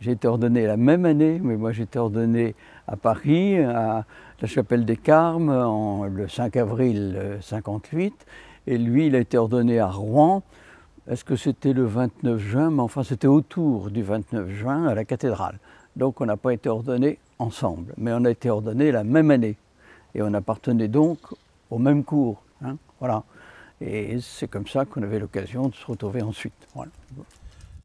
J'ai été ordonné la même année, mais moi j'ai été ordonné à Paris, à la chapelle des Carmes, le 5 avril 58, euh, et lui il a été ordonné à Rouen. Est-ce que c'était le 29 juin Mais enfin c'était autour du 29 juin à la cathédrale. Donc on n'a pas été ordonné ensemble, mais on a été ordonné la même année. Et on appartenait donc au même cours. Hein, voilà. Et c'est comme ça qu'on avait l'occasion de se retrouver ensuite. Voilà.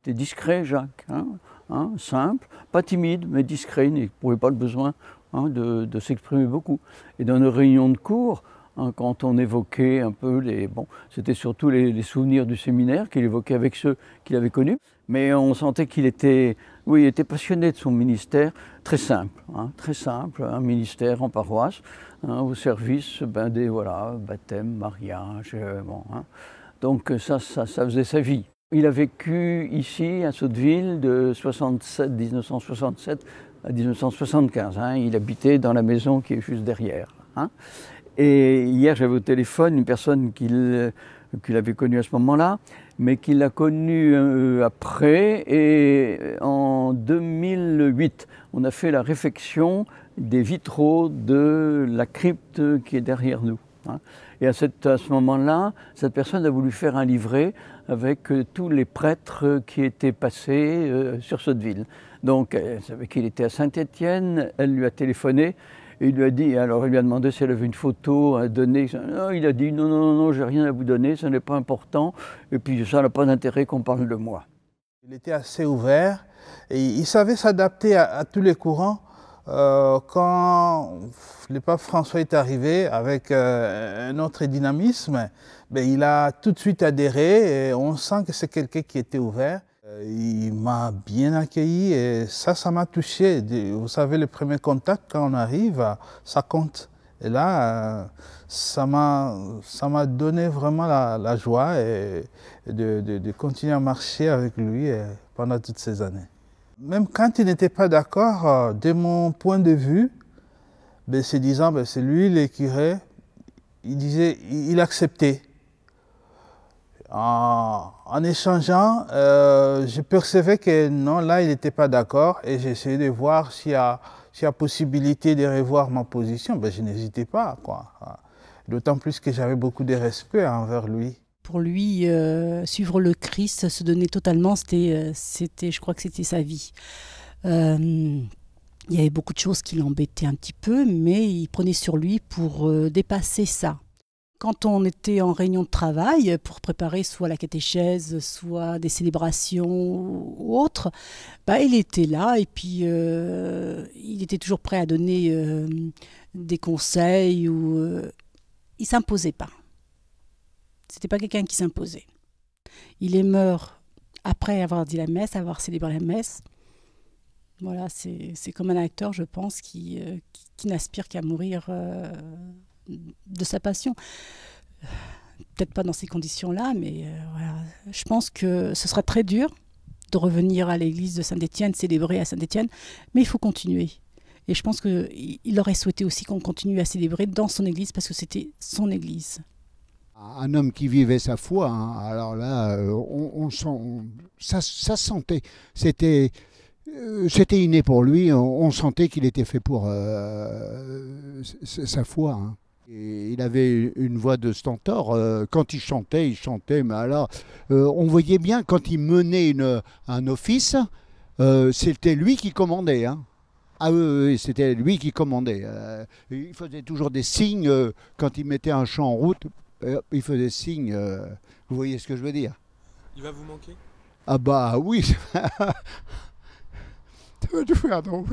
T'es discret, Jacques. Hein Hein, simple, pas timide, mais discret, pouvait pas le besoin hein, de, s'exprimer beaucoup. Et dans nos réunions de cours, hein, quand on évoquait un peu les... Bon, c'était surtout les, souvenirs du séminaire qu'il évoquait avec ceux qu'il avait connus, mais on sentait qu'il était... Oui, il était passionné de son ministère, très simple, très simple, un ministère en paroisse, au service ben, des voilà, baptême, mariage, euh, bon, donc ça, ça faisait sa vie. Il a vécu ici, à Sotteville, de 67, 1967 à 1975. Hein. Il habitait dans la maison qui est juste derrière. Hein. Et hier, j'avais au téléphone une personne qu'il avait connue à ce moment-là, mais qu'il a connue euh, après. Et euh, en 2008, on a fait la réfection des vitraux de la crypte qui est derrière nous. Hein. Et à, ce moment-là, cette personne a voulu faire un livret avec euh, tous les prêtres qui étaient passés euh, sur cette ville. Donc elle savait qu'il était à Saint-Étienne, elle lui a téléphoné. Et il lui a dit, alors il lui a demandé si elle avait une photo à donner. il a dit non, non, non, non j'ai rien à vous donner, ce n'est pas important. Et puis ça n'a pas d'intérêt qu'on parle de moi. Il était assez ouvert et il savait s'adapter à tous les courants. Euh, quand le pape François est arrivé avec euh, un autre dynamisme, ben, il a tout de suite adhéré et on sent que c'est quelqu'un qui était ouvert. Euh, il m'a bien accueilli et ça, ça m'a touché. Vous savez, le premier contact, quand on arrive, ça compte. Et là, ça m'a donné vraiment la, joie et de, de, continuer à marcher avec lui pendant toutes ces années. Même quand il n'était pas d'accord, euh, de mon point de vue, ben, se disant ben, c'est lui le curé, il disait, il acceptait. En, échangeant, euh, je percevais que non, là, il n'était pas d'accord et j'essayais de voir s'il y, a, possibilité de revoir ma position. Ben, je n'hésitais pas, quoi. D'autant plus que j'avais beaucoup de respect envers lui pour lui, euh, suivre le Christ, se donner totalement, c'était, euh, c'était, je crois que c'était sa vie. Euh, il y avait beaucoup de choses qui l'embêtaient un petit peu, mais il prenait sur lui pour dépasser ça. Quand on était en réunion de travail pour préparer soit la catéchèse, soit des célébrations ou autres, bah, il était là et puis il était toujours prêt à donner des conseils ou il s'imposait pas. C'était pas quelqu'un qui s'imposait. Il est mort après avoir dit la messe, avoir célébré la messe. Voilà, c'est comme un acteur, je pense, qui, euh, n'aspire qu'à mourir euh, de sa passion. Peut-être pas dans ces conditions-là, mais euh, je pense que ce sera très dur de revenir à l'église de Saint-Étienne, célébrer à Saint-Étienne, mais il faut continuer. Et je pense qu'il aurait souhaité aussi qu'on continue à célébrer dans son église parce que c'était son église un homme qui vivait sa foi. Hein. alors là, euh, on, sent, ça, sentait. C'était, euh, c'était inné pour lui. On, sentait qu'il était fait pour euh, sa foi. Hein. il avait une voix de stentor. Quand il chantait, il chantait. Mais alors, on voyait bien quand il menait une, un office, c'était lui qui commandait. Hein. Ah c'était lui qui commandait. il faisait toujours des signes quand il mettait un chant en route il faisait signe, euh, vous voyez ce que je veux dire Il va vous manquer Ah bah oui, Tu veux tout faire donc